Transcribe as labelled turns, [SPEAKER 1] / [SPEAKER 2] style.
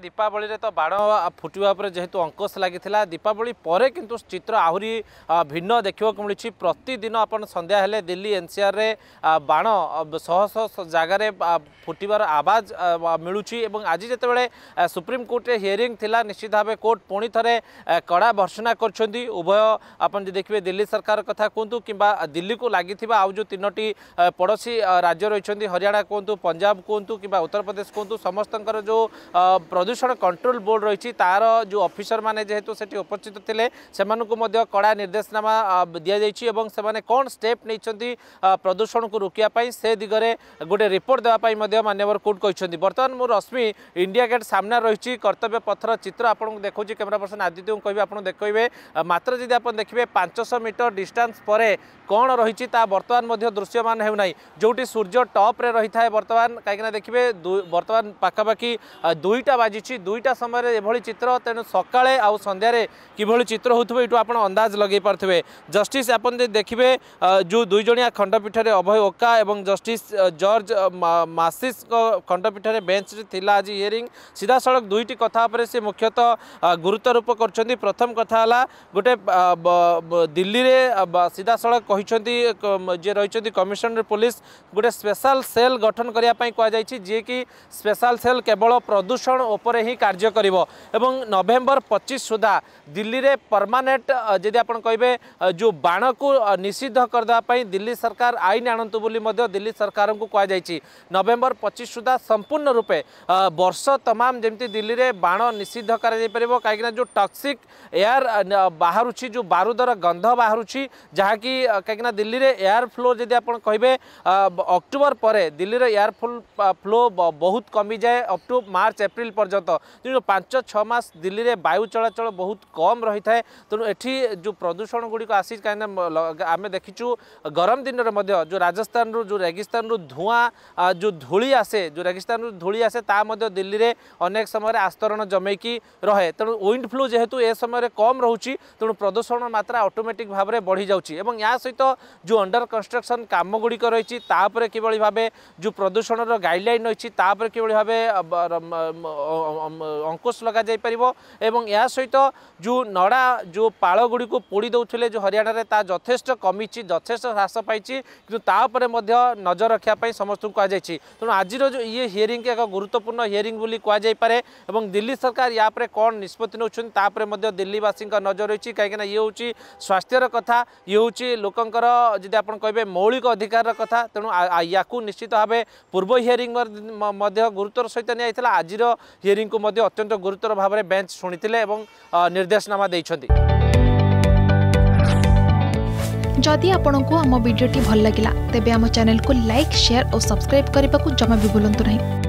[SPEAKER 1] दीपावली तो बाण फुटा पर जेहेतु अंकश लगी दीपावली पर किंतु चित्र आहरी भिन्न देखा मिली प्रतिदिन आपण संध्या दिल्ली एनसीआर रे बाण शह शह जगार फुटबार आवाज मिलूँ और आज जितेबाला सुप्रीमकोर्ट हियरींग थिला निश्चित भाव कोर्ट पुणी थे कड़ा भर्सना कर उभय आपण देखिए दिल्ली सरकार कथा कहतु कि दिल्ली को लगी आउ जो तीनो पड़ोशी राज्य रही हरियाणा कहतु पंजाब कहतु कि उत्तर प्रदेश कहतु समस्त जो ପ୍ରଦୂଷଣ କଣ୍ଟ୍ରୋଲ ବୋର୍ଡ ରହିଛି ତାର ଯେଉଁ ଅଫିସରମାନେ ଯେହେତୁ ସେଠି ଉପସ୍ଥିତ ଥିଲେ ସେମାନଙ୍କୁ ମଧ୍ୟ କଡ଼ା ନିର୍ଦ୍ଦେଶନାମା ଦିଆଯାଇଛି ଏବଂ ସେମାନେ କ'ଣ ଷ୍ଟେପ୍ ନେଇଛନ୍ତି ପ୍ରଦୂଷଣକୁ ରୋକିବା ପାଇଁ ସେ ଦିଗରେ ଗୋଟେ ରିପୋର୍ଟ ଦେବା ପାଇଁ ମଧ୍ୟ ମାନ୍ୟବର କୋର୍ଟ କହିଛନ୍ତି ବର୍ତ୍ତମାନ ମୁଁ ରଶ୍ମି ଇଣ୍ଡିଆ ଗେଟ୍ ସାମ୍ନାରେ ରହିଛି କର୍ତ୍ତବ୍ୟ ପଥର ଚିତ୍ର ଆପଣଙ୍କୁ ଦେଖାଉଛି କ୍ୟାମେରା ପର୍ସନ ଆଦିତ୍ୟଙ୍କୁ କହିବି ଆପଣ ଦେଖାଇବେ ମାତ୍ର ଯଦି ଆପଣ ଦେଖିବେ ପାଞ୍ଚଶହ ମିଟର ଡିଷ୍ଟାନ୍ସ ପରେ କ'ଣ ରହିଛି ତା ବର୍ତ୍ତମାନ ମଧ୍ୟ ଦୃଶ୍ୟମାନ ହେଉନାହିଁ ଯେଉଁଠି ସୂର୍ଯ୍ୟ ଟପ୍ରେ ରହିଥାଏ ବର୍ତ୍ତମାନ କାହିଁକିନା ଦେଖିବେ ବର୍ତ୍ତମାନ ପାଖାପାଖି ଦୁଇଟା ବାଜି বাজিছি দুইটা সময় এভাবে চিত্র তেমন সকালে আন্ধ্যার কিভাবে চিত্র হোথে এটু আপনার অন্দাজ লগাই পারে জস্টিস আপনার দেখবে যে দুইজিয়া খণ্ডপীঠের অভয় ওকা এবং জস্টিস জর্জ মাসিস খণ্ডপীঠের বেঞ্চে লা আজ হিয়ারিং সিধাসলখ দুইটি কথা উপরে সে মুখ্যত গুরুত্বারোপ করছেন প্রথম কথা হল গোটে দিল্লিরে সিধাসলখ কিন্তু যে রয়েছেন কমিশনার পুলিশ গোটে স্পেশাল সেল গঠন করা কুযাই যে কি স্পেশাল সেল কেবল প্রদূষণ ও उपरे ही कार्य कर नवेम्बर पचिश सुधा दिल्ली में परमानेंट जी आप कहे जो बाण को निषिद्ध करदेपी दिल्ली सरकार आईन आणतु बोली दिल्ली सरकार को कहुई नवेम्बर पचिश सुधा संपूर्ण रूपे बर्ष तमाम जमी दिल्ली में बाण निषिद्ध कर कहीं जो टक्सिक एयार बाहर जो बारुदर गंध बाहर जहाँकि कहीं दिल्ली में एयार फ्लो जी आप कहे अक्टोबर पर दिल्ली एयार फ्लो बहुत कमी जाए अप टू मार्च एप्रिल पर्यटन পর্যন্ত তেমন পাঁচ ছ মাস দিল্লি বায়ু চলাচল বহু কম থাকে তেমন এটি যে প্রদূষণ গুড়ি আসি কিনা আমি দেখিছু গরম দিনের মধ্যে যে রাজস্থান যে রেগিস্তান ধূয়া যে ধূলি আসে যে রেগিস্তান ধূলি আসে তা দিল্লি অনেক সময় আস্তরণ জমাইকি রহে তেমন উইন্ড ফ্লু যেহেতু এ সময় কম রয়েছে তেমন প্রদূষণ মাত্রা অটোমেটিক ভাবে বড়ি যাচ্ছে এবং ইয়া সহ যে অন্ডর কনস্ট্রকশন কামগুড়ি রয়েছে তাপরে কিভাবে ভাবে যে প্রদূষণের গাইডলাইন রয়েছে তাপরে কিভাবে ভাবে ଅଙ୍କୁଶ ଲଗାଯାଇପାରିବ ଏବଂ ଏହା ସହିତ ଯେଉଁ ନଡ଼ା ଯେଉଁ ପାଳଗୁଡ଼ିକୁ ପୋଡ଼ି ଦେଉଥିଲେ ଯେଉଁ ହରିୟାଣାରେ ତାହା ଯଥେଷ୍ଟ କମିଛି ଯଥେଷ୍ଟ ହ୍ରାସ ପାଇଛି କିନ୍ତୁ ତା ଉପରେ ମଧ୍ୟ ନଜର ରଖିବା ପାଇଁ ସମସ୍ତଙ୍କୁ କୁହାଯାଇଛି ତେଣୁ ଆଜିର ଯେଉଁ ଇଏ ହିୟରିଂ ଏକ ଗୁରୁତ୍ୱପୂର୍ଣ୍ଣ ହିୟରିଂ ବୋଲି କୁହାଯାଇପାରେ ଏବଂ ଦିଲ୍ଲୀ ସରକାର ୟା ଉପରେ କ'ଣ ନିଷ୍ପତ୍ତି ନେଉଛନ୍ତି ତା ଉପରେ ମଧ୍ୟ ଦିଲ୍ଲୀବାସୀଙ୍କ ନଜର ରହିଛି କାହିଁକିନା ଇଏ ହେଉଛି ସ୍ୱାସ୍ଥ୍ୟର କଥା ଇଏ ହେଉଛି ଲୋକଙ୍କର ଯଦି ଆପଣ କହିବେ ମୌଳିକ ଅଧିକାରର କଥା ତେଣୁ ୟାକୁ ନିଶ୍ଚିତ ଭାବେ ପୂର୍ବ ହିୟରିଂ ମଧ୍ୟ ଗୁରୁତ୍ୱର ସହିତ ନିଆଯାଇଥିଲା ଆଜିର ଜେରିଙ୍କୁ ମଧ୍ୟ ଅତ୍ୟନ୍ତ ଗୁରୁତର ଭାବରେ ବେଞ୍ଚ ଶୁଣିଥିଲେ ଏବଂ ନିର୍ଦ୍ଦେଶନାମା ଦେଇଛନ୍ତି ଯଦି ଆପଣଙ୍କୁ ଆମ ଭିଡ଼ିଓଟି ଭଲ ଲାଗିଲା ତେବେ ଆମ ଚ୍ୟାନେଲକୁ ଲାଇକ୍ ସେୟାର ଓ ସବସ୍କ୍ରାଇବ୍ କରିବାକୁ ଜମା ବି ଭୁଲନ୍ତୁ ନାହିଁ